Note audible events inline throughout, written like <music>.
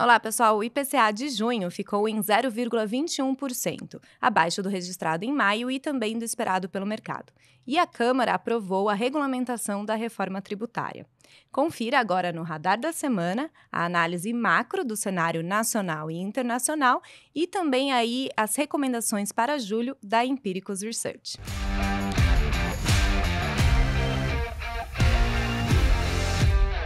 Olá, pessoal. O IPCA de junho ficou em 0,21%, abaixo do registrado em maio e também do esperado pelo mercado. E a Câmara aprovou a regulamentação da reforma tributária. Confira agora no Radar da Semana a análise macro do cenário nacional e internacional e também aí as recomendações para julho da Empíricos Research.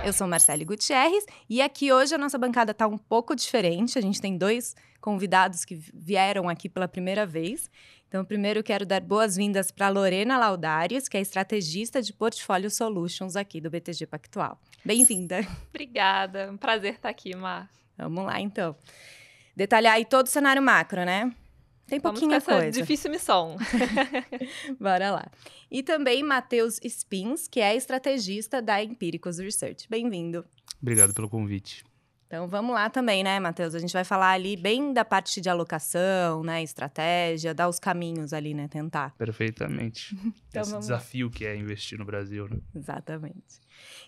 Eu sou Marcele Gutierrez e aqui hoje a nossa bancada está um pouco diferente. A gente tem dois convidados que vieram aqui pela primeira vez. Então, primeiro quero dar boas-vindas para Lorena Laudários, que é estrategista de Portfólio Solutions aqui do BTG Pactual. Bem-vinda. Obrigada, é um prazer estar aqui, Mar. Vamos lá, então. Detalhar aí todo o cenário macro, né? Tem pouquinha Vamos com coisa. essa difícil missão. <laughs> Bora lá. E também Matheus Spins, que é estrategista da Empíricos Research. Bem-vindo. Obrigado pelo convite. Então vamos lá também, né, Matheus? A gente vai falar ali bem da parte de alocação, né, estratégia, dar os caminhos ali, né, tentar. Perfeitamente. <laughs> então, Esse desafio que é investir no Brasil, né? Exatamente.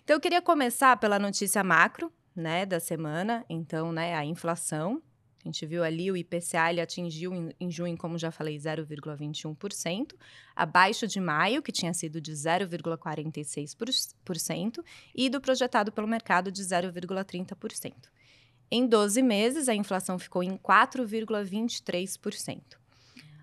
Então eu queria começar pela notícia macro, né, da semana, então, né, a inflação. A gente viu ali o IPCA ele atingiu em, em junho, como já falei, 0,21%, abaixo de maio, que tinha sido de 0,46%, e do projetado pelo mercado de 0,30%. Em 12 meses, a inflação ficou em 4,23%.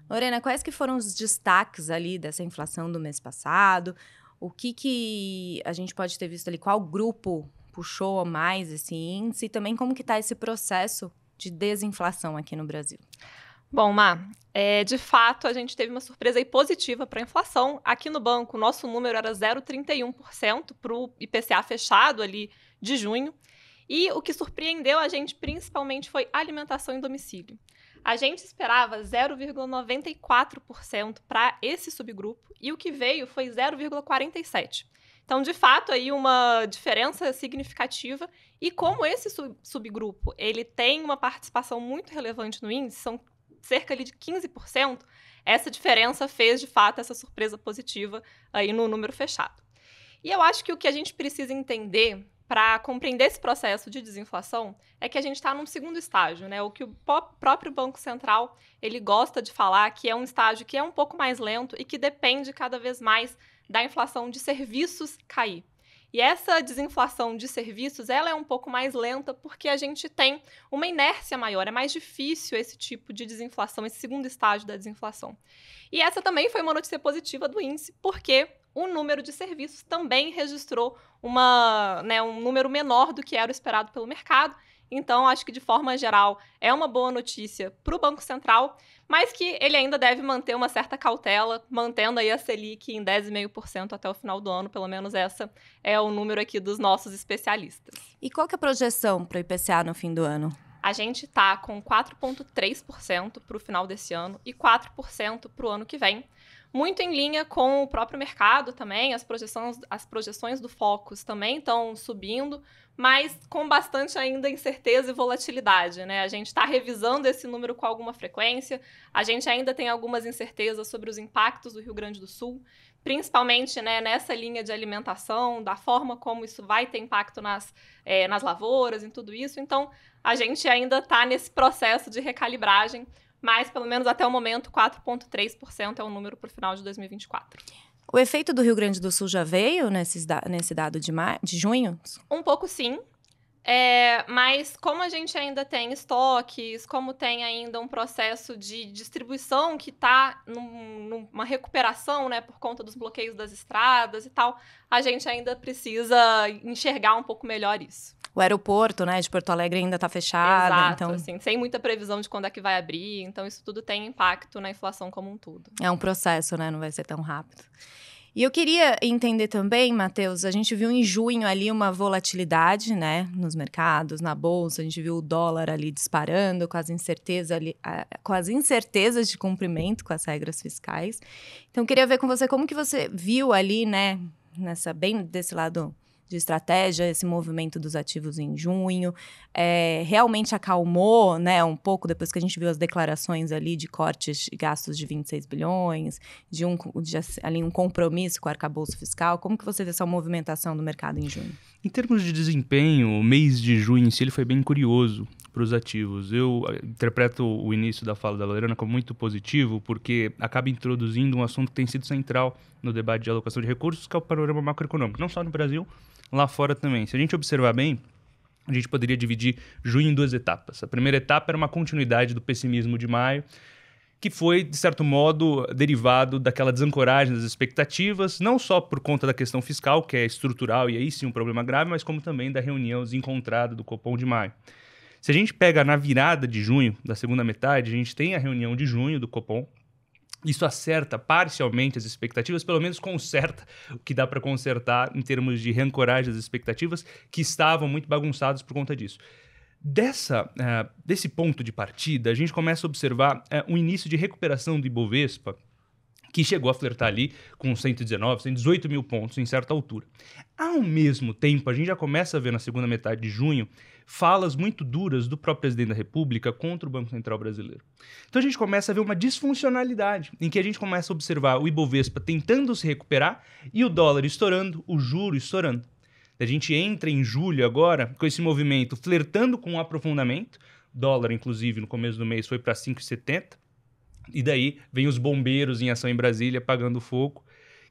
Lorena, quais que foram os destaques ali dessa inflação do mês passado? O que, que a gente pode ter visto ali? Qual grupo puxou mais esse índice? E também como que está esse processo de desinflação aqui no Brasil? Bom, Má, é, de fato, a gente teve uma surpresa aí positiva para a inflação. Aqui no banco, nosso número era 0,31% para o IPCA fechado ali de junho. E o que surpreendeu a gente principalmente foi alimentação em domicílio. A gente esperava 0,94% para esse subgrupo e o que veio foi 0,47%. Então, de fato, aí uma diferença significativa. E como esse sub subgrupo ele tem uma participação muito relevante no índice, são cerca ali de 15%, essa diferença fez, de fato, essa surpresa positiva aí no número fechado. E eu acho que o que a gente precisa entender para compreender esse processo de desinflação é que a gente está num segundo estágio, né? O que o próprio Banco Central ele gosta de falar que é um estágio que é um pouco mais lento e que depende cada vez mais da inflação de serviços cair. E essa desinflação de serviços, ela é um pouco mais lenta porque a gente tem uma inércia maior, é mais difícil esse tipo de desinflação, esse segundo estágio da desinflação. E essa também foi uma notícia positiva do índice, porque o número de serviços também registrou uma, né, um número menor do que era o esperado pelo mercado. Então, acho que de forma geral é uma boa notícia para o Banco Central, mas que ele ainda deve manter uma certa cautela, mantendo aí a Selic em 10,5% até o final do ano, pelo menos essa é o número aqui dos nossos especialistas. E qual que é a projeção para o IPCA no fim do ano? A gente está com 4,3% para o final desse ano e 4% para o ano que vem muito em linha com o próprio mercado também, as projeções, as projeções do Focus também estão subindo, mas com bastante ainda incerteza e volatilidade, né? A gente está revisando esse número com alguma frequência, a gente ainda tem algumas incertezas sobre os impactos do Rio Grande do Sul, principalmente né, nessa linha de alimentação, da forma como isso vai ter impacto nas, é, nas lavouras, em tudo isso. Então, a gente ainda está nesse processo de recalibragem, mas pelo menos até o momento 4,3% é o número para o final de 2024. O efeito do Rio Grande do Sul já veio nesse, nesse dado de, de junho? Um pouco sim, é, mas como a gente ainda tem estoques, como tem ainda um processo de distribuição que está num, numa recuperação, né, por conta dos bloqueios das estradas e tal, a gente ainda precisa enxergar um pouco melhor isso. O aeroporto, né, de Porto Alegre ainda está fechado, Exato, então assim, sem muita previsão de quando é que vai abrir, então isso tudo tem impacto na inflação como um todo. É um processo, né, não vai ser tão rápido. E eu queria entender também, Matheus, a gente viu em junho ali uma volatilidade, né, nos mercados, na bolsa, a gente viu o dólar ali disparando, com as, incertezas ali, com as incertezas de cumprimento com as regras fiscais. Então, eu queria ver com você como que você viu ali, né, nessa bem desse lado de estratégia, esse movimento dos ativos em junho, é, realmente acalmou, né, um pouco depois que a gente viu as declarações ali de cortes de gastos de 26 bilhões, de um de, assim, ali um compromisso com o arcabouço fiscal. Como que você vê essa movimentação do mercado em junho? Em termos de desempenho, o mês de junho em si ele foi bem curioso para os ativos. Eu eh, interpreto o início da fala da Lorena como muito positivo, porque acaba introduzindo um assunto que tem sido central no debate de alocação de recursos, que é o panorama macroeconômico, não só no Brasil, lá fora também. Se a gente observar bem, a gente poderia dividir junho em duas etapas. A primeira etapa era uma continuidade do pessimismo de maio, que foi, de certo modo, derivado daquela desancoragem das expectativas, não só por conta da questão fiscal, que é estrutural e aí sim um problema grave, mas como também da reunião desencontrada do Copom de maio. Se a gente pega na virada de junho, da segunda metade, a gente tem a reunião de junho do Copom, isso acerta parcialmente as expectativas, pelo menos conserta o que dá para consertar em termos de reencoragem das expectativas que estavam muito bagunçadas por conta disso. Dessa, uh, desse ponto de partida, a gente começa a observar uh, eh, o início de recuperação do Ibovespa que chegou a flertar ali com 119, 118 mil pontos em certa altura. Ao mesmo tempo, a gente já começa a ver na segunda metade de junho falas muito duras do próprio presidente da República contra o Banco Central brasileiro. Então a gente começa a ver uma disfuncionalidade, em que a gente começa a observar o Ibovespa tentando se recuperar e o dólar estourando, o juro estourando. A gente entra em julho agora com esse movimento flertando com o um aprofundamento, dólar inclusive no começo do mês foi para 5,70 e daí vem os bombeiros em ação em Brasília apagando o fogo,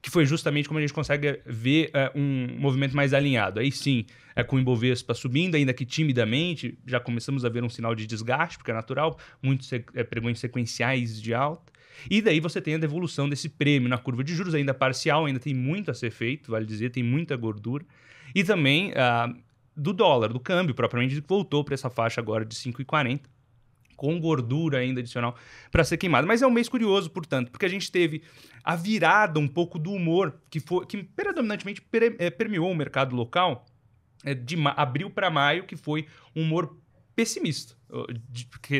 que foi justamente como a gente consegue ver eh, um movimento mais alinhado. Aí sim, é com o Ibovespa subindo, ainda que timidamente, já começamos a ver um sinal de desgaste, porque é natural, muitos é, pregões sequenciais de alta. E daí você tem a devolução desse prêmio na curva de juros, ainda parcial, ainda tem muito a ser feito, vale dizer, tem muita gordura. E também ah, do dólar, do câmbio, propriamente, voltou para essa faixa agora de 5,40 com gordura ainda adicional para ser queimada. Mas é um mês curioso, portanto, porque a gente teve a virada um pouco do humor que, foi, que predominantemente é, permeou o mercado local é, de abril para maio, que foi um humor pessimista,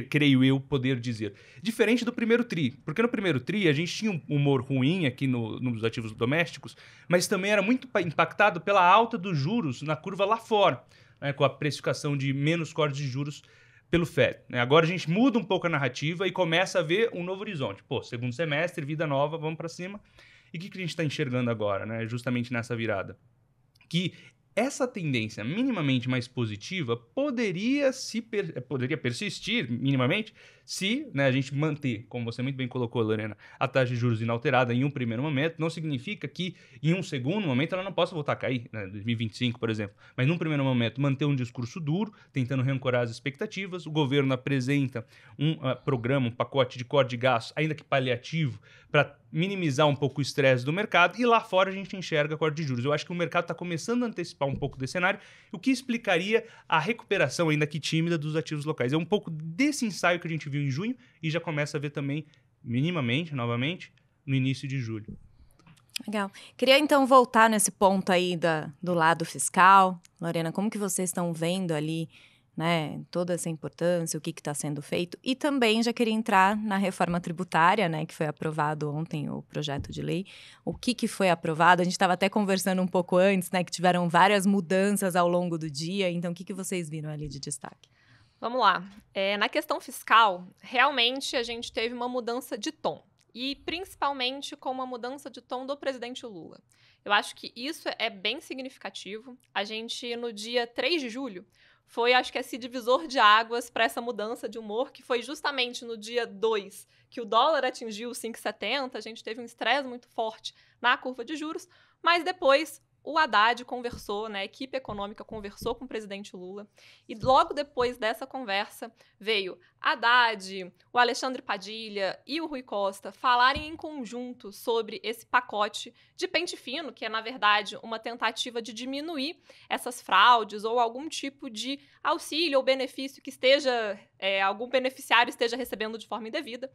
creio eu poder dizer. Diferente do primeiro TRI, porque no primeiro TRI a gente tinha um humor ruim aqui no, nos ativos domésticos, mas também era muito impactado pela alta dos juros na curva lá fora, né, com a precificação de menos cortes de juros pelo Fed. Né? Agora a gente muda um pouco a narrativa e começa a ver um novo horizonte. Pô, segundo semestre, vida nova, vamos para cima. E o que, que a gente está enxergando agora, né? justamente nessa virada? Que essa tendência minimamente mais positiva poderia, se per... poderia persistir minimamente se né, a gente manter, como você muito bem colocou, Lorena, a taxa de juros inalterada em um primeiro momento, não significa que em um segundo momento ela não possa voltar a cair, né, 2025, por exemplo. Mas num primeiro momento, manter um discurso duro, tentando reancorar as expectativas. O governo apresenta um uh, programa, um pacote de corte de gastos, ainda que paliativo, para minimizar um pouco o estresse do mercado. E lá fora a gente enxerga a corte de juros. Eu acho que o mercado está começando a antecipar um pouco desse cenário, o que explicaria a recuperação, ainda que tímida, dos ativos locais. É um pouco desse ensaio que a gente viu em junho, e já começa a ver também, minimamente, novamente, no início de julho. Legal. Queria então voltar nesse ponto aí da, do lado fiscal. Lorena, como que vocês estão vendo ali né, toda essa importância, o que está sendo feito. E também já queria entrar na reforma tributária, né, que foi aprovado ontem o projeto de lei. O que, que foi aprovado? A gente estava até conversando um pouco antes, né, que tiveram várias mudanças ao longo do dia. Então, o que, que vocês viram ali de destaque? Vamos lá. É, na questão fiscal, realmente a gente teve uma mudança de tom. E principalmente com uma mudança de tom do presidente Lula. Eu acho que isso é bem significativo. A gente, no dia 3 de julho, foi, acho que, esse divisor de águas para essa mudança de humor, que foi justamente no dia 2 que o dólar atingiu 5,70, a gente teve um estresse muito forte na curva de juros, mas depois o Haddad conversou, né, a equipe econômica conversou com o presidente Lula, e logo depois dessa conversa veio Haddad, o Alexandre Padilha e o Rui Costa falarem em conjunto sobre esse pacote de pente fino, que é, na verdade, uma tentativa de diminuir essas fraudes ou algum tipo de auxílio ou benefício que esteja, é, algum beneficiário esteja recebendo de forma indevida.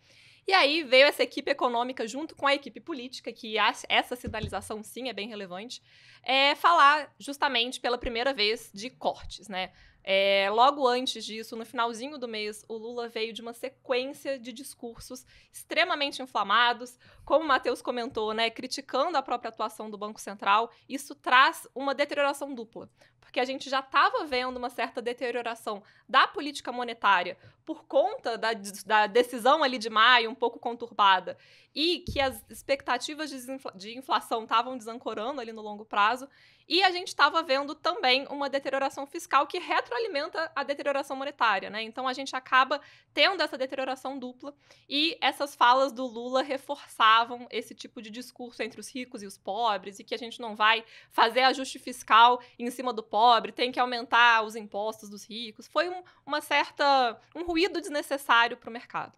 E aí veio essa equipe econômica junto com a equipe política, que essa sinalização sim é bem relevante, é, falar justamente pela primeira vez de cortes, né? É, logo antes disso, no finalzinho do mês, o Lula veio de uma sequência de discursos extremamente inflamados, como o Matheus comentou, né, criticando a própria atuação do Banco Central. Isso traz uma deterioração dupla, porque a gente já estava vendo uma certa deterioração da política monetária por conta da, da decisão ali de maio, um pouco conturbada, e que as expectativas de, infla de inflação estavam desancorando ali no longo prazo, e a gente estava vendo também uma deterioração fiscal que retroalimenta a deterioração monetária, né? Então a gente acaba tendo essa deterioração dupla e essas falas do Lula reforçavam esse tipo de discurso entre os ricos e os pobres e que a gente não vai fazer ajuste fiscal em cima do pobre, tem que aumentar os impostos dos ricos. Foi um, uma certa um ruído desnecessário para o mercado.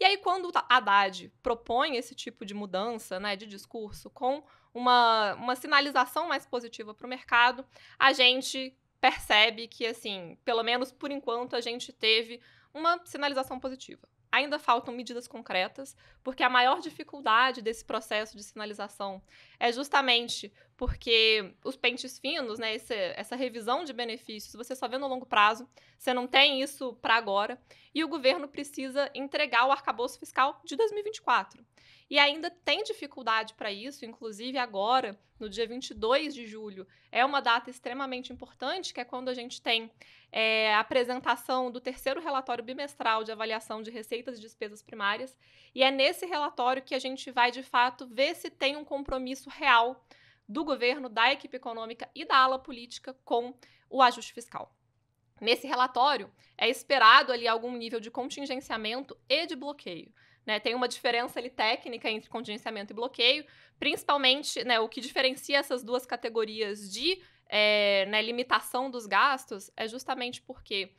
E aí, quando Haddad propõe esse tipo de mudança né, de discurso com uma, uma sinalização mais positiva para o mercado, a gente percebe que, assim, pelo menos por enquanto, a gente teve uma sinalização positiva ainda faltam medidas concretas, porque a maior dificuldade desse processo de sinalização é justamente porque os pentes finos, né, esse, essa revisão de benefícios, você só vê no longo prazo, você não tem isso para agora, e o governo precisa entregar o arcabouço fiscal de 2024 e ainda tem dificuldade para isso, inclusive agora, no dia 22 de julho, é uma data extremamente importante, que é quando a gente tem é, a apresentação do terceiro relatório bimestral de avaliação de receitas e despesas primárias, e é nesse relatório que a gente vai, de fato, ver se tem um compromisso real do governo, da equipe econômica e da ala política com o ajuste fiscal. Nesse relatório, é esperado ali algum nível de contingenciamento e de bloqueio. Né? Tem uma diferença ali, técnica entre contingenciamento e bloqueio, principalmente né, o que diferencia essas duas categorias de é, né, limitação dos gastos é justamente porque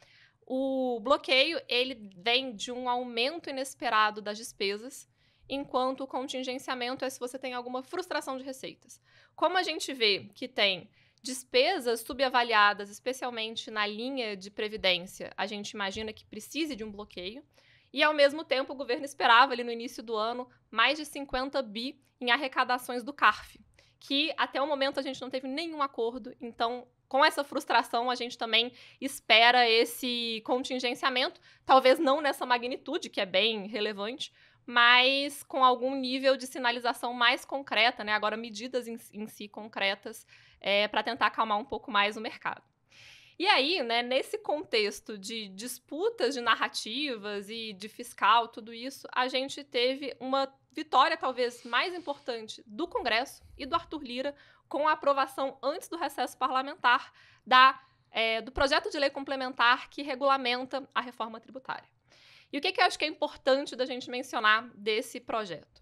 o bloqueio ele vem de um aumento inesperado das despesas, enquanto o contingenciamento é se você tem alguma frustração de receitas. Como a gente vê que tem despesas subavaliadas, especialmente na linha de previdência, a gente imagina que precise de um bloqueio. E, ao mesmo tempo, o governo esperava ali no início do ano mais de 50 bi em arrecadações do CARF, que até o momento a gente não teve nenhum acordo. Então, com essa frustração, a gente também espera esse contingenciamento, talvez não nessa magnitude, que é bem relevante, mas com algum nível de sinalização mais concreta, né? agora medidas em, em si concretas, é, eh, para tentar acalmar um pouco mais o mercado. E aí, né, nesse contexto de disputas de narrativas e de fiscal, tudo isso, a gente teve uma vitória talvez mais importante do Congresso e do Arthur Lira com a aprovação antes do recesso parlamentar da, é, do projeto de lei complementar que regulamenta a reforma tributária. E o que, que eu acho que é importante da gente mencionar desse projeto?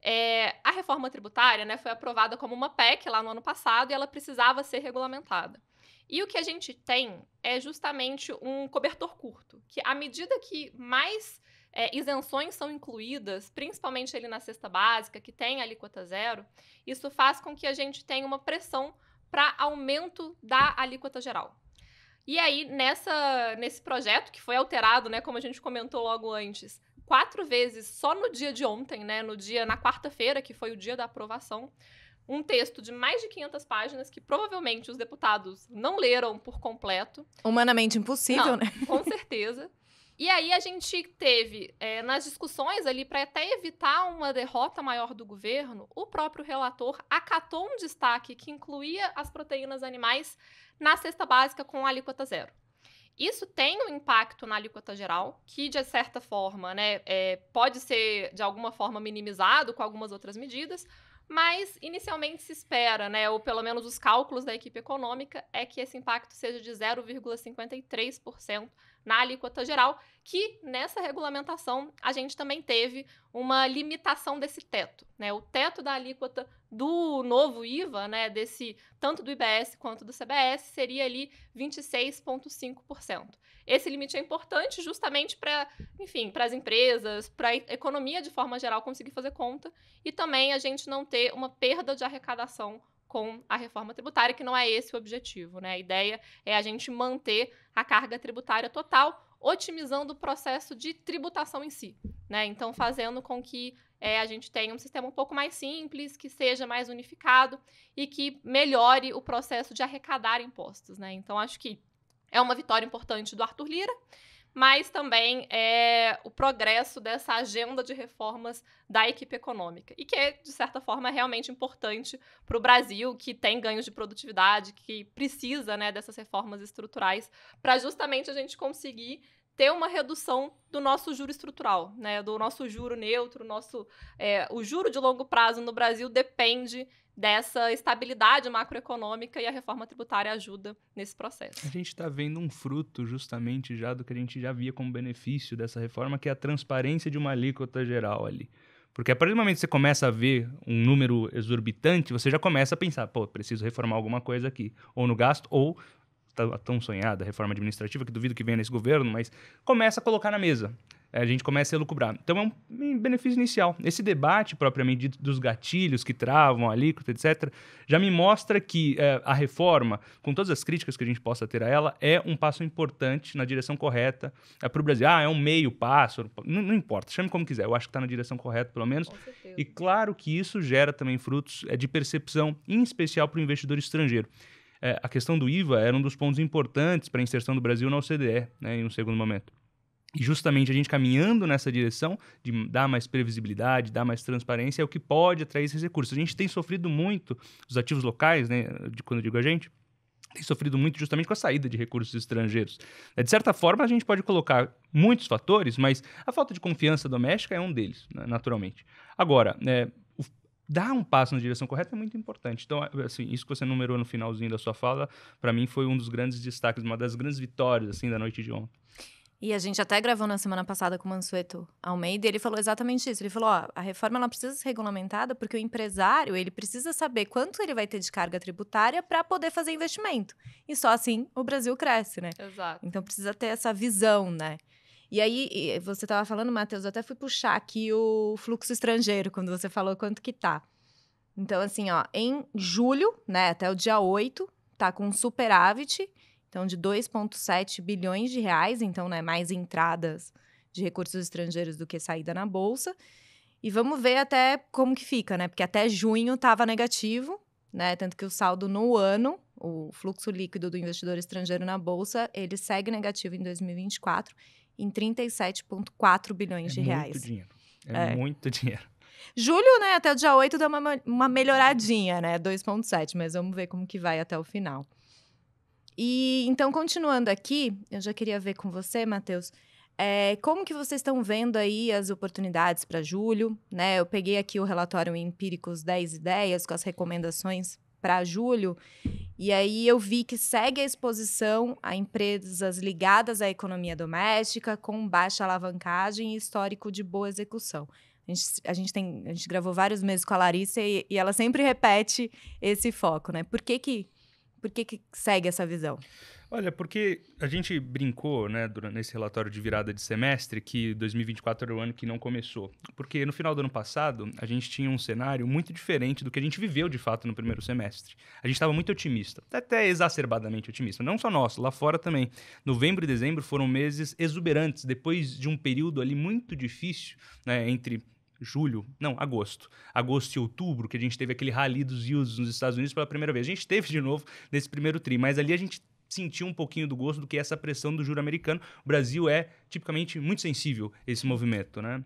É, a reforma tributária né, foi aprovada como uma PEC lá no ano passado e ela precisava ser regulamentada. E o que a gente tem é justamente um cobertor curto, que à medida que mais é, isenções são incluídas, principalmente ele na cesta básica, que tem alíquota zero, isso faz com que a gente tenha uma pressão para aumento da alíquota geral. E aí, nessa, nesse projeto, que foi alterado, né, como a gente comentou logo antes, quatro vezes só no dia de ontem, né, no dia, na quarta-feira, que foi o dia da aprovação, um texto de mais de 500 páginas que provavelmente os deputados não leram por completo. Humanamente impossível, não, né? Com <laughs> certeza. E aí a gente teve, é, nas discussões ali, para até evitar uma derrota maior do governo, o próprio relator acatou um destaque que incluía as proteínas animais na cesta básica com alíquota zero. Isso tem um impacto na alíquota geral, que de certa forma né, é, pode ser de alguma forma minimizado com algumas outras medidas, mas inicialmente se espera, né, ou pelo menos os cálculos da equipe econômica, é que esse impacto seja de 0,53% na alíquota geral, que nessa regulamentação a gente também teve uma limitação desse teto, né? O teto da alíquota do novo IVA, né, desse tanto do IBS quanto do CBS, seria ali 26.5%. Esse limite é importante justamente para, enfim, para as empresas, para a economia de forma geral conseguir fazer conta e também a gente não ter uma perda de arrecadação com a reforma tributária, que não é esse o objetivo. Né? A ideia é a gente manter a carga tributária total, otimizando o processo de tributação em si. Né? Então, fazendo com que é, a gente tenha um sistema um pouco mais simples, que seja mais unificado e que melhore o processo de arrecadar impostos. Né? Então, acho que é uma vitória importante do Arthur Lira mas também é, o progresso dessa agenda de reformas da equipe econômica. E que, é, de certa forma, é realmente importante para o Brasil, que tem ganhos de produtividade, que precisa né, dessas reformas estruturais, para justamente a gente conseguir ter uma redução do nosso juro estrutural, né? Do nosso juro neutro, nosso é, o juro de longo prazo no Brasil depende dessa estabilidade macroeconômica e a reforma tributária ajuda nesse processo. A gente está vendo um fruto justamente já do que a gente já via como benefício dessa reforma, que é a transparência de uma alíquota geral ali. Porque a partir do momento que você começa a ver um número exorbitante, você já começa a pensar, pô, preciso reformar alguma coisa aqui, ou no gasto, ou a tá tão sonhada reforma administrativa, que duvido que venha nesse governo, mas começa a colocar na mesa. É, a gente começa a lucubrar. Então é um benefício inicial. Esse debate, propriamente dito, dos gatilhos que travam alíquota, etc., já me mostra que é, a reforma, com todas as críticas que a gente possa ter a ela, é um passo importante na direção correta é, para o Brasil. Ah, é um meio passo, não, não importa, chame como quiser. Eu acho que está na direção correta, pelo menos. E claro que isso gera também frutos é, de percepção, em especial para o investidor estrangeiro é, a questão do IVA era um dos pontos importantes para a inserção do Brasil na OCDE, né, em um segundo momento. E justamente a gente caminhando nessa direção de dar mais previsibilidade, dar mais transparência, é o que pode atrair esses recursos. A gente tem sofrido muito, os ativos locais, né, de, quando eu digo a gente, tem sofrido muito justamente com a saída de recursos estrangeiros. É, de certa forma, a gente pode colocar muitos fatores, mas a falta de confiança doméstica é um deles, né, naturalmente. Agora, é, dar um passo na direção correta é muito importante. Então, é, assim, isso que você numerou no finalzinho da sua fala, para mim foi um dos grandes destaques, uma das grandes vitórias assim da noite de ontem. E a gente até gravou na semana passada com o Mansueto Almeida, e ele falou exatamente isso. Ele falou: ó, a reforma ela precisa ser regulamentada porque o empresário, ele precisa saber quanto ele vai ter de carga tributária para poder fazer investimento. E só assim o Brasil cresce, né? Exato. Então precisa ter essa visão, né? E aí, você estava falando, Matheus, eu até fui puxar aqui o fluxo estrangeiro, quando você falou quanto que tá. Então, assim, ó, em julho, né, até o dia 8, tá com um superávit, então de 2,7 bilhões de reais, então, né, mais entradas de recursos estrangeiros do que saída na bolsa. E vamos ver até como que fica, né? Porque até junho estava negativo, né? Tanto que o saldo no ano, o fluxo líquido do investidor estrangeiro na bolsa, ele segue negativo em 2024 em 37,4 bilhões é de reais. Muito dinheiro. É, é, muito dinheiro. Julho, né, até o dia 8 deu uma, uma melhoradinha, né? 2,7, mas vamos ver como que vai até o final. E então, continuando aqui, eu já queria ver com você, Matheus. É, como que vocês estão vendo aí as oportunidades para julho? Né? Eu peguei aqui o relatório Empíricos 10 Ideias com as recomendações para julho. E aí eu vi que segue a exposição a empresas ligadas à economia doméstica, com baixa alavancagem e histórico de boa execução. A gente, a gente, tem, a gente gravou vários meses com a Larissa e, e ela sempre repete esse foco, né? Por que que, por que, que segue essa visão? Olha, porque a gente brincou, né, durante esse relatório de virada de semestre, que 2024 era o ano que não começou. Porque no final do ano passado, a gente tinha um cenário muito diferente do que a gente viveu de fato no primeiro semestre. A gente estava muito otimista, até exacerbadamente otimista. Não só nosso, lá fora também. Novembro e dezembro foram meses exuberantes, depois de um período ali muito difícil, né, entre julho, não, agosto. Agosto e outubro, que a gente teve aquele rally dos yields nos Estados Unidos pela primeira vez. A gente teve de novo nesse primeiro tri, mas ali a gente sentir um pouquinho do gosto do que é essa pressão do juro americano. O Brasil é tipicamente muito sensível a esse movimento, né?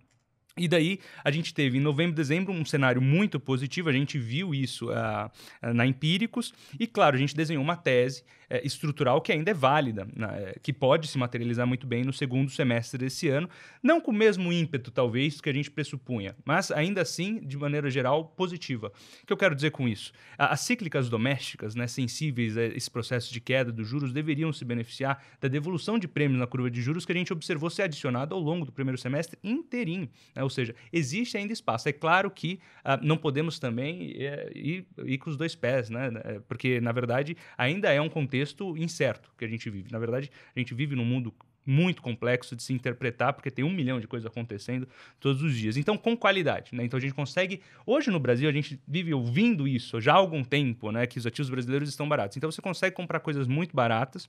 E daí a gente teve em novembro, dezembro um cenário muito positivo, a gente viu isso uh, na Empíricos, e claro, a gente desenhou uma tese é, estrutural que ainda é válida, né, é, que pode se materializar muito bem no segundo semestre desse ano, não com o mesmo ímpeto, talvez, que a gente pressupunha, mas ainda assim, de maneira geral, positiva. O que eu quero dizer com isso? As cíclicas domésticas, né, sensíveis a esse processo de queda dos juros, deveriam se beneficiar da devolução de prêmios na curva de juros que a gente observou ser adicionada ao longo do primeiro semestre inteirinho. Né? Ou seja, existe ainda espaço. É claro que ah, não podemos também é, ir, ir, com os dois pés, né, né? porque, na verdade, ainda é um contexto contexto incerto que a gente vive. Na verdade, a gente vive num mundo muito complexo de se interpretar, porque tem um milhão de coisas acontecendo todos os dias. Então, com qualidade, né? Então a gente consegue. Hoje no Brasil, a gente vive ouvindo isso já há algum tempo, né? Que os ativos brasileiros estão baratos. Então você consegue comprar coisas muito baratas.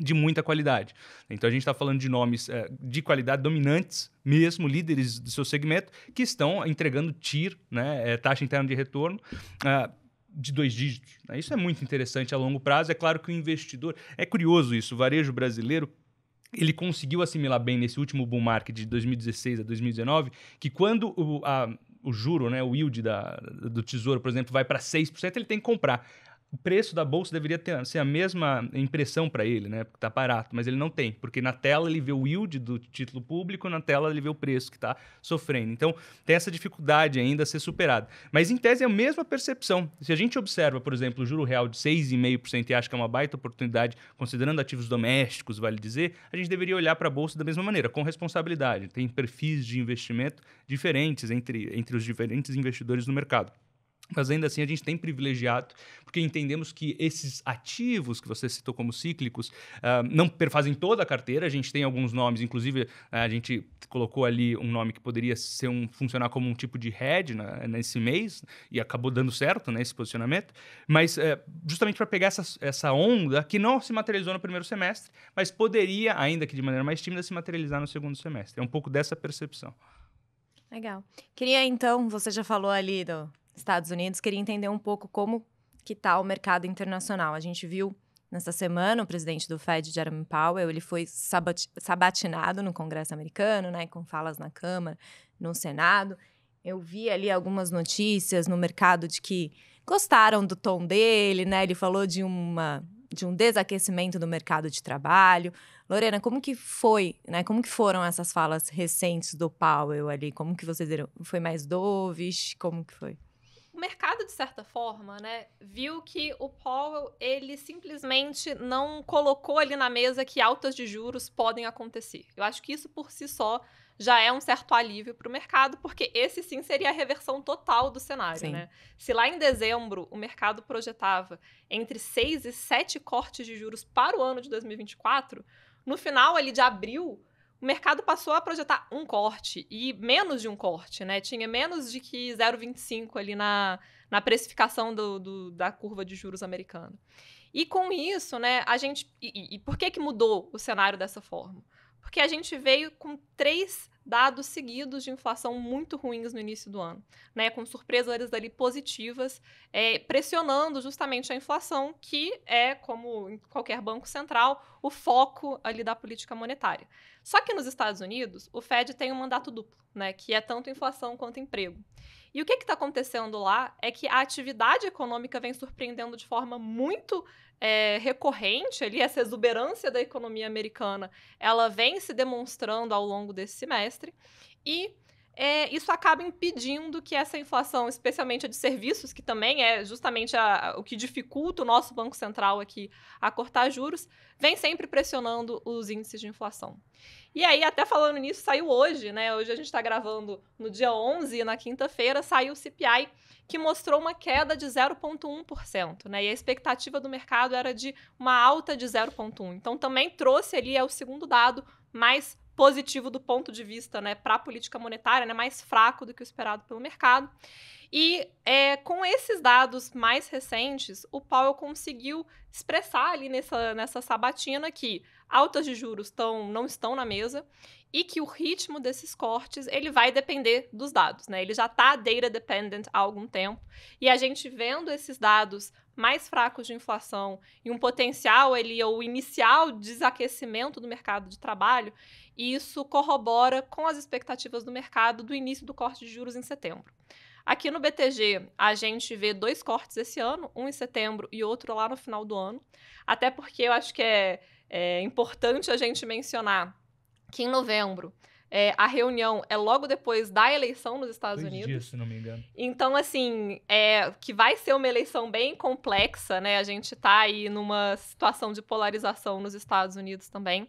De muita qualidade. Então a gente está falando de nomes é, de qualidade dominantes, mesmo líderes do seu segmento, que estão entregando TIR, né, é, taxa interna de retorno, uh, de dois dígitos. Né? Isso é muito interessante a longo prazo. É claro que o investidor. É curioso isso. O varejo brasileiro ele conseguiu assimilar bem nesse último bull market de 2016 a 2019, que quando o, a, o juro, né, o yield da, do tesouro, por exemplo, vai para 6%, ele tem que comprar o preço da bolsa deveria ter, ser a mesma impressão para ele, né? Porque tá barato, mas ele não tem, porque na tela ele vê o yield do título público, na tela ele vê o preço que está sofrendo. Então, tem essa dificuldade ainda a ser superada. Mas em tese é a mesma percepção. Se a gente observa, por exemplo, o juro real de 6,5% e acha que é uma baita oportunidade, considerando ativos domésticos, vale dizer, a gente deveria olhar para a bolsa da mesma maneira, com responsabilidade. Tem perfis de investimento diferentes entre, entre os diferentes investidores no mercado. Mas ainda assim a gente tem privilegiado, porque entendemos que esses ativos que você citou como cíclicos uh, não perfazem toda a carteira. A gente tem alguns nomes, inclusive ah, a gente colocou ali um nome que poderia ser um, funcionar como um tipo de head né, nesse mês e acabou dando certo né, esse posicionamento. Mas uh, justamente para pegar essa, essa onda que não se materializou no primeiro semestre, mas poderia, ainda que de maneira mais tímida, se materializar no segundo semestre. É um pouco dessa percepção. Legal. Queria então, você já falou ali do, Estados Unidos, queria entender um pouco como que está o mercado internacional. A gente viu nessa semana, o presidente do Fed, Jeremy Powell, ele foi sabatinado no Congresso americano, né, com falas na Câmara, no Senado. Eu vi ali algumas notícias no mercado de que gostaram do tom dele, né? Ele falou de uma de um desaquecimento do mercado de trabalho. Lorena, como que foi, né? Como que foram essas falas recentes do Powell ali? Como que vocês viram? Foi mais dovish? Como que foi? mercado, de certa forma, né, viu que o Powell, ele simplesmente não colocou ali na mesa que altas de juros podem acontecer. Eu acho que isso por si só já é um certo alívio para o mercado, porque esse sim seria a reversão total do cenário, sim. né? Se lá em dezembro o mercado projetava entre seis e sete cortes de juros para o ano de 2024, no final ali de abril o mercado passou a projetar um corte e menos de um corte, né? Tinha menos de que 0,25 ali na, na precificação do, do, da curva de juros americana. E com isso, né, a gente. E, e, por que, que mudou o cenário dessa forma? Porque a gente veio com três dados seguidos de inflação muito ruins no início do ano, né, com surpresas ali positivas, é, pressionando justamente a inflação, que é, como em qualquer banco central, o foco ali da política monetária. Só que nos Estados Unidos, o Fed tem um mandato duplo, né, que é tanto inflação quanto emprego. E o que está acontecendo lá é que a atividade econômica vem surpreendendo de forma muito é, recorrente ali, essa exuberância da economia americana, ela vem se demonstrando ao longo desse semestre e é, isso acaba impedindo que essa inflação, especialmente a de serviços, que também é justamente a, o que dificulta o nosso Banco Central aqui a cortar juros, vem sempre pressionando os índices de inflação. E aí, até falando nisso, saiu hoje, né? Hoje a gente está gravando no dia 11 na quinta-feira saiu o CPI, que mostrou uma queda de 0,1%, né? E a expectativa do mercado era de uma alta de 0,1%. Então, também trouxe ali, é o segundo dado mais positivo do ponto de vista, né, para a política monetária, né, mais fraco do que o esperado pelo mercado. E é, com esses dados mais recentes, o Powell conseguiu expressar ali nessa, nessa sabatina que altas de juros tão, não estão na mesa e que o ritmo desses cortes ele vai depender dos dados, né? Ele já está data dependent há algum tempo e a gente vendo esses dados mais fracos de inflação e um potencial ele ou inicial desaquecimento do mercado de trabalho, isso corrobora com as expectativas do mercado do início do corte de juros em setembro. Aqui no BTG, a gente vê dois cortes esse ano, um em setembro e outro lá no final do ano. Até porque eu acho que é é importante a gente mencionar que em novembro é, a reunião é logo depois da eleição nos Estados Unidos. Dias, se não me engano. Então, assim, é, que vai ser uma eleição bem complexa, né? A gente está aí numa situação de polarização nos Estados Unidos também.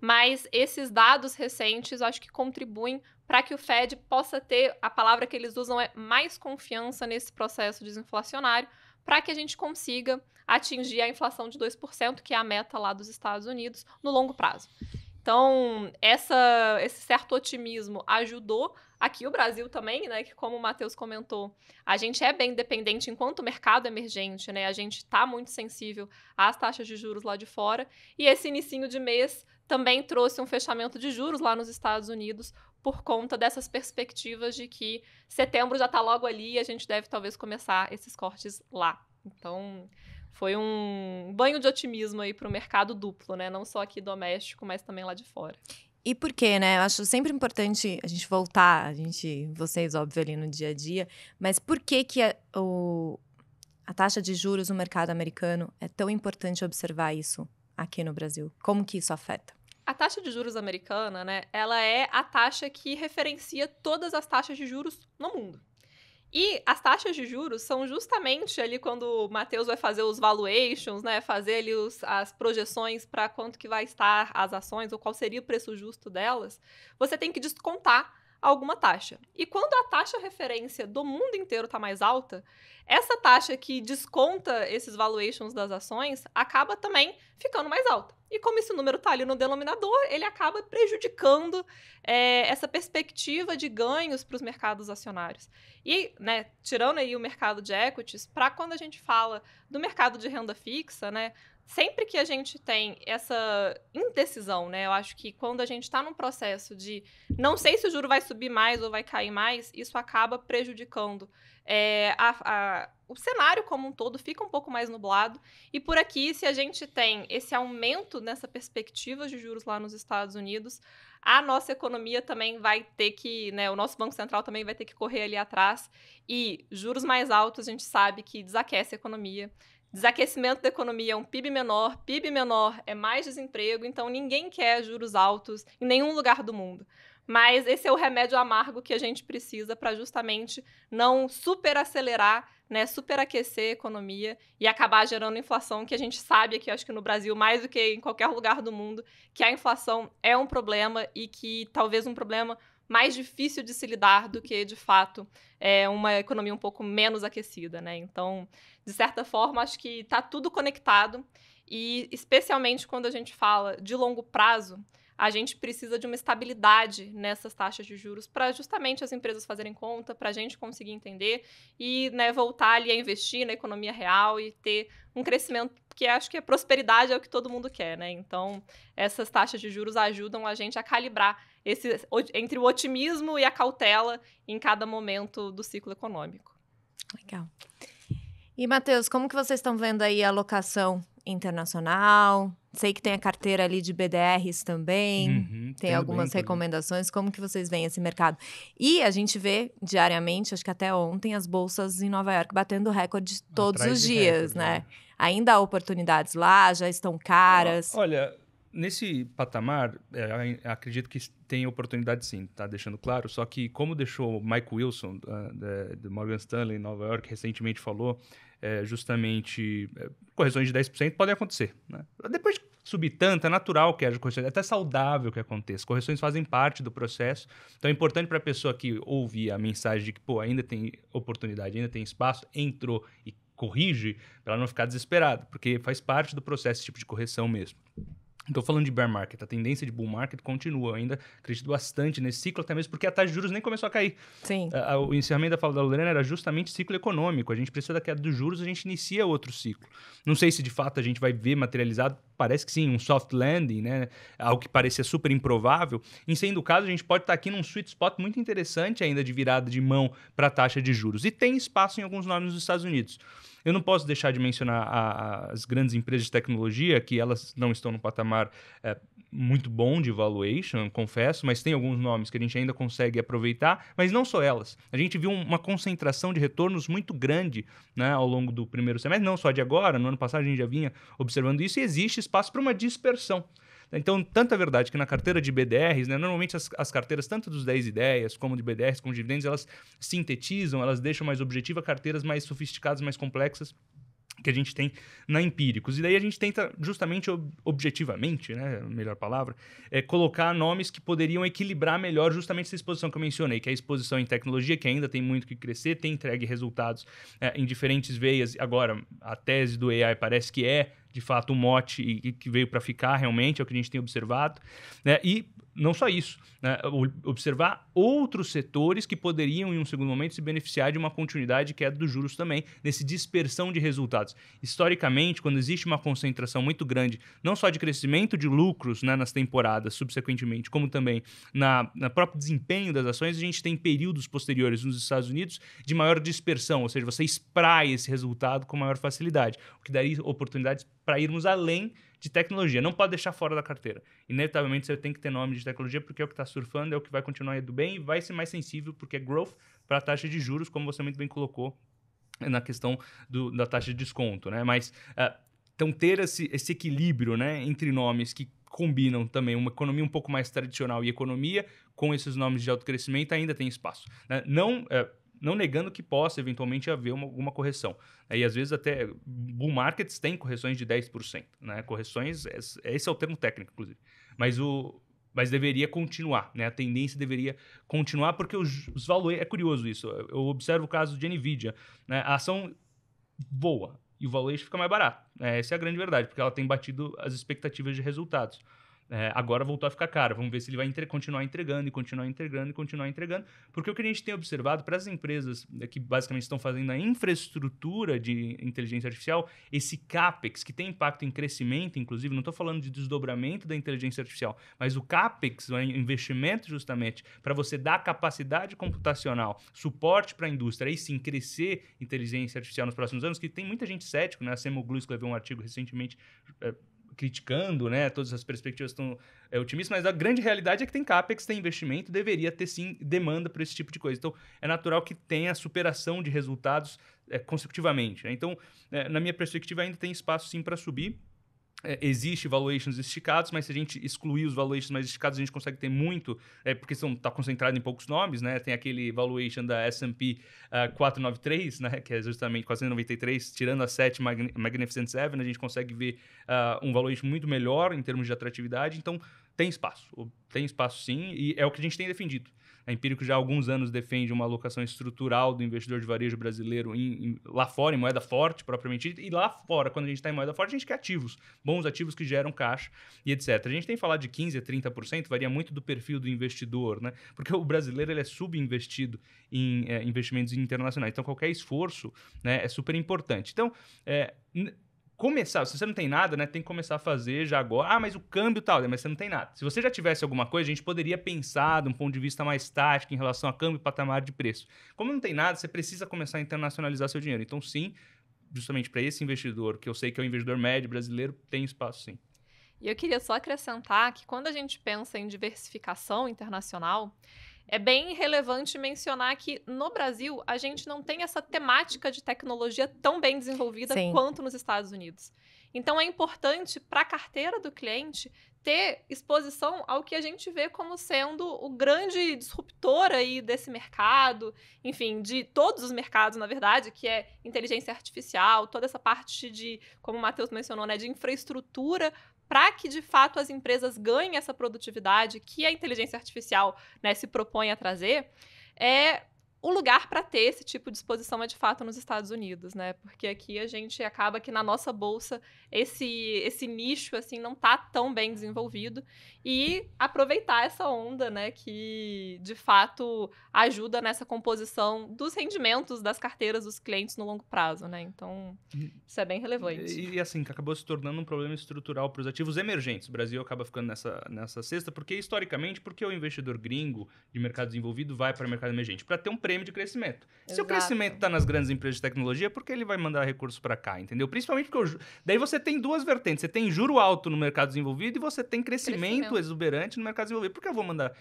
Mas esses dados recentes, acho que contribuem para que o Fed possa ter a palavra que eles usam é mais confiança nesse processo desinflacionário, para que a gente consiga atingir a inflação de 2%, que é a meta lá dos Estados Unidos, no longo prazo. Então, essa, esse certo otimismo ajudou aqui o Brasil também, né? Que como o Matheus comentou, a gente é bem dependente enquanto mercado emergente, né? A gente está muito sensível às taxas de juros lá de fora. E esse inicinho de mês também trouxe um fechamento de juros lá nos Estados Unidos por conta dessas perspectivas de que setembro já está logo ali e a gente deve talvez começar esses cortes lá. Então, foi um banho de otimismo aí para o mercado duplo, né? Não só aqui doméstico, mas também lá de fora. E por quê, né? Eu acho sempre importante a gente voltar, a gente, vocês, óbvio, ali no dia a dia, mas por que que a, o, a taxa de juros no mercado americano é tão importante observar isso aqui no Brasil? Como que isso afeta? A taxa de juros americana, né, ela é a taxa que referencia todas as taxas de juros no mundo. E as taxas de juros são justamente ali quando o Matheus vai fazer os valuations, né? Fazer ali os, as projeções para quanto que vai estar as ações ou qual seria o preço justo delas. Você tem que descontar alguma taxa. E quando a taxa referência do mundo inteiro está mais alta, essa taxa que desconta esses valuations das ações acaba também ficando mais alta. E como esse número está ali no denominador, ele acaba prejudicando é, essa perspectiva de ganhos para os mercados acionários. E, né, tirando aí o mercado de equities, para quando a gente fala do mercado de renda fixa, né, sempre que a gente tem essa indecisão, né? Eu acho que quando a gente está num processo de não sei se o juro vai subir mais ou vai cair mais, isso acaba prejudicando é, a, a, o cenário como um todo, fica um pouco mais nublado. E por aqui, se a gente tem esse aumento nessa perspectiva de juros lá nos Estados Unidos, a nossa economia também vai ter que, né, o nosso Banco Central também vai ter que correr ali atrás. E juros mais altos, a gente sabe que desaquece a economia. Desaquecimento da economia é um PIB menor, PIB menor é mais desemprego, então ninguém quer juros altos em nenhum lugar do mundo. Mas esse é o remédio amargo que a gente precisa para justamente não superacelerar, né, superaquecer a economia e acabar gerando inflação, que a gente sabe aqui, acho que no Brasil, mais do que em qualquer lugar do mundo, que a inflação é um problema e que talvez um problema mais difícil de se lidar do que, de fato, é uma economia um pouco menos aquecida, né? Então, de certa forma, acho que está tudo conectado e, especialmente quando a gente fala de longo prazo, a gente precisa de uma estabilidade nessas taxas de juros para justamente as empresas fazerem conta, para a gente conseguir entender e né, voltar ali a investir na economia real e ter um crescimento que acho que a é prosperidade é o que todo mundo quer, né? Então, essas taxas de juros ajudam a gente a calibrar esse, entre o otimismo e a cautela em cada momento do ciclo econômico. Legal. E, Matheus, como que vocês estão vendo aí a alocação internacional? Sei que tem a carteira ali de BDRs também, uhum, tem algumas recomendações. Como que vocês veem esse mercado? E a gente vê diariamente, acho que até ontem, as bolsas em Nova York batendo recorde todos Atrás os dias, recorde, né? né? Ainda há oportunidades lá, já estão caras. Olha, nesse patamar, é, acredito que tem oportunidade sim, tá deixando claro. Só que, como deixou Mike Wilson, uh, Morgan Stanley, em Nova York, recentemente falou, é, justamente é, correções de 10% podem acontecer. Né? Depois de subir tanto, é natural que haja correções, é até saudável que aconteça. Correções fazem parte do processo. Então é importante para a pessoa que ouvir a mensagem de que, pô, ainda tem oportunidade, ainda tem espaço, entrou e corrige, para ela não ficar desesperada, porque faz parte do processo esse tipo de correção mesmo. Estou falando de bear market, a tendência de bull market continua. ainda acredito bastante nesse ciclo, até mesmo porque a taxa de juros nem começou a cair. Sim. o encerramento da fala da Lorena era justamente ciclo econômico. A gente precisa da queda dos juros, a gente inicia outro ciclo. Não sei se de fato a gente vai ver materializado parece que sim, um soft landing, né? Algo que parecia super improvável. Em sendo o caso, a gente pode estar aqui num sweet spot muito interessante ainda de virada de mão para a taxa de juros. E tem espaço em alguns nomes nos Estados Unidos. Eu não posso deixar de mencionar a, as grandes empresas de tecnologia, que elas não estão no patamar é, muito bom de valuation, confesso, mas tem alguns nomes que a gente ainda consegue aproveitar, mas não só elas. A gente viu uma concentração de retornos muito grande né, ao longo do primeiro semestre, não só de agora, no ano passado a gente já vinha observando isso e existe espaço para uma dispersão. Então, tanta verdade que na carteira de BDRs, né, normalmente as, as, carteiras, tanto dos 10 ideias como de BDRs, como de dividendos, elas sintetizam, elas deixam mais objetiva carteiras mais sofisticadas, mais complexas que a gente tem na Empíricos. E daí a gente tenta, justamente ob objetivamente, né, melhor palavra, é, colocar nomes que poderiam equilibrar melhor justamente essa exposição que eu mencionei, que é a exposição em tecnologia, que ainda tem muito que crescer, tem entregue resultados é, em diferentes veias. Agora, a tese do AI parece que é de fato um mote e, e que veio para ficar realmente, é o que a gente tem observado. Né? E não só isso, né? observar outros setores que poderiam, em um segundo momento, se beneficiar de uma continuidade de queda é dos juros também, nesse dispersão de resultados. Historicamente, quando existe uma concentração muito grande, não só de crescimento de lucros né, nas temporadas, subsequentemente, como também na, na próprio desempenho das ações, a gente tem períodos posteriores nos Estados Unidos de maior dispersão, ou seja, você espraia esse resultado com maior facilidade, o que daria oportunidades para irmos além de tecnologia. Não pode deixar fora da carteira. Inevitavelmente você tem que ter nome de tecnologia, porque é o que está surfando, é o que vai continuar indo bem e vai ser mais sensível, porque é growth para a taxa de juros, como você muito bem colocou na questão do, da taxa de desconto, né? Mas uh, então ter esse, esse equilíbrio, né, entre nomes que combinam também uma economia um pouco mais tradicional e economia com esses nomes de alto crescimento ainda tem espaço. Né? Não é, não negando que possa eventualmente haver uma, alguma correção. E às vezes até bull markets têm correções de 10%. Né? Correções, é, é, esse é o termo técnico, inclusive. Mas o, mas deveria continuar, né? A tendência deveria continuar porque os, os valores... É curioso isso. Eu observo o caso de NVIDIA. Né? A ação voa e o valor fica mais barato. Né? Essa é a grande verdade, porque ela tem batido as expectativas de resultados. É, agora voltou a ficar caro. Vamos ver se ele vai entre, continuar entregando e continuar entregando e continuar entregando. Porque o que a gente tem observado para as empresas né, que basicamente estão fazendo a infraestrutura de inteligência artificial, esse CAPEX, que tem impacto em crescimento, inclusive, não estou falando de desdobramento da inteligência artificial, mas o CAPEX, né, o investimento justamente, para você dar capacidade computacional, suporte para a indústria, e sim crescer inteligência artificial nos próximos anos, que tem muita gente cético, né? A Semoglu escreveu um artigo recentemente é, criticando, né? Todas as perspectivas estão é, otimistas, mas a grande realidade é que tem CAPEX, tem investimento, deveria ter sim demanda para esse tipo de coisa. Então, é natural que tenha superação de resultados é, consecutivamente. Né? Então, é, na minha perspectiva, ainda tem espaço sim para subir é, existe valuations esticados, mas se a gente excluir os valuations mais esticados, a gente consegue ter muito, é, porque está concentrado em poucos nomes, né? Tem aquele valuation da S&P uh, 493, né? Que é justamente 493, tirando a 7 Magn Magnificent Seven, a gente consegue ver uh, um valuation muito melhor em termos de atratividade. Então, tem espaço. Tem espaço sim, e é o que a gente tem defendido. A é Empírico já há alguns anos defende uma alocação estrutural do investidor de varejo brasileiro em, em, lá fora, em moeda forte, propriamente dita. E lá fora, quando a gente está em moeda forte, a gente quer ativos, bons ativos que geram caixa e etc. A gente tem falado de 15% a 30%, varia muito do perfil do investidor, né? Porque o brasileiro ele é subinvestido em é, investimentos internacionais. Então, qualquer esforço né, é super importante. Então, é, começar, se você não tem nada, né, tem que começar a fazer já agora. Ah, mas o câmbio tal, mas você não tem nada. Se você já tivesse alguma coisa, a gente poderia pensar de um ponto de vista mais tático em relação a câmbio e patamar de preço. Como não tem nada, você precisa começar a internacionalizar seu dinheiro. Então, sim, justamente para esse investidor, que eu sei que é um investidor médio brasileiro, tem espaço sim. E eu queria só acrescentar que quando a gente pensa em diversificação internacional, é bem relevante mencionar que no Brasil a gente não tem essa temática de tecnologia tão bem desenvolvida Sim. quanto nos Estados Unidos. Então é importante para a carteira do cliente ter exposição ao que a gente vê como sendo o grande disruptor aí desse mercado, enfim, de todos os mercados, na verdade, que é inteligência artificial, toda essa parte de, como o Matheus mencionou, né, de infraestrutura para que de fato as empresas ganhem essa produtividade que a inteligência artificial né, se propõe a trazer, é o lugar para ter esse tipo de exposição é de fato nos Estados Unidos, né? Porque aqui a gente acaba que na nossa bolsa esse esse nicho assim não está tão bem desenvolvido e aproveitar essa onda, né, que de fato ajuda nessa composição dos rendimentos das carteiras dos clientes no longo prazo, né? Então, hum. isso é bem relevante. E, e assim, acabou se tornando um problema estrutural para os ativos emergentes. O Brasil acaba ficando nessa, nessa cesta, porque historicamente, porque o investidor gringo de mercado desenvolvido vai para o mercado emergente para ter um prêmio de crescimento. Exato. Se o crescimento está nas grandes empresas de tecnologia, por que ele vai mandar recursos para cá, entendeu? Principalmente porque eu, daí você tem duas vertentes, você tem juro alto no mercado desenvolvido e você tem crescimento, crescimento muito exuberante no mercado desenvolvido. Por que eu vou mandar?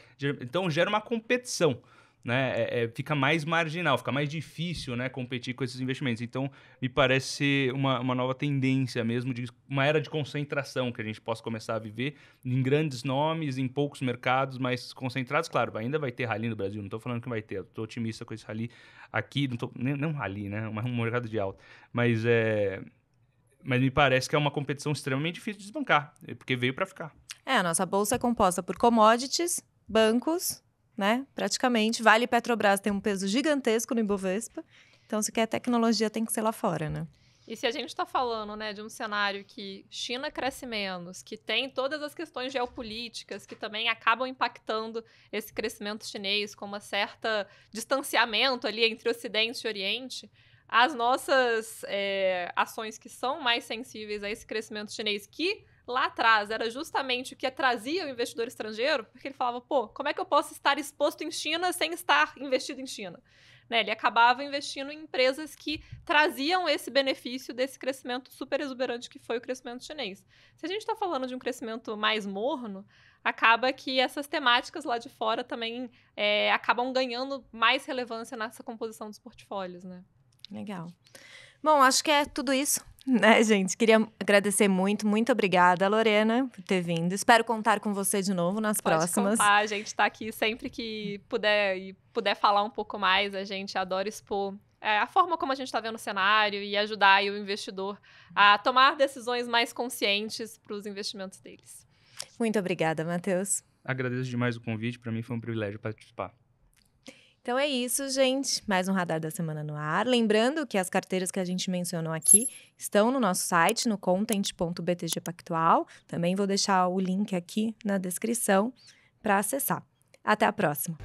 Então gera uma competição. Né, é, é, fica mais marginal, fica mais difícil né, competir com esses investimentos. Então, me parece uma, uma nova tendência mesmo, de uma era de concentração que a gente possa começar a viver em grandes nomes, em poucos mercados, mas concentrados. Claro, ainda vai ter rally no Brasil, não estou falando que vai ter, estou otimista com esse rally aqui, não, tô, nem, um rally, né, um, um mercado de alta, mas, é, mas me parece que é uma competição extremamente difícil de desbancar, porque veio para ficar. É, a nossa bolsa é composta por commodities, bancos, né? Praticamente. Vale e Petrobras tem um peso gigantesco no Ibovespa. Então, se quer tecnologia, tem que ser lá fora, né? E se a gente está falando né, de um cenário que China cresce menos, que tem todas as questões geopolíticas que também acabam impactando esse crescimento chinês, com uma certa distanciamento ali entre Ocidente e Oriente, as nossas é, ações que são mais sensíveis a esse crescimento chinês, que lá atrás era justamente o que trazia o investidor estrangeiro, porque ele falava, pô, como é que eu posso estar exposto em China sem estar investido em China? Né, ele acabava investindo em empresas que traziam esse benefício desse crescimento super exuberante que foi o crescimento chinês. Se a gente está falando de um crescimento mais morno, acaba que essas temáticas lá de fora também é, acabam ganhando mais relevância nessa composição dos portfólios, né? Legal. Bom, acho que é tudo isso né, gente? Queria agradecer muito, muito obrigada, Lorena, por ter vindo. Espero contar com você de novo nas Pode próximas. Contar, a gente está aqui sempre que puder e puder falar um pouco mais. A gente adora expor é, a forma como a gente está vendo o cenário e ajudar o investidor a tomar decisões mais conscientes para os investimentos deles. Muito obrigada, Matheus. Agradeço demais o convite. Para mim foi um privilégio participar. Então é isso, gente. Mais um Radar da Semana no ar. Lembrando que as carteiras que a gente mencionou aqui estão no nosso site, no content.btg Pactual. Também vou deixar o link aqui na descrição para acessar. Até a próxima!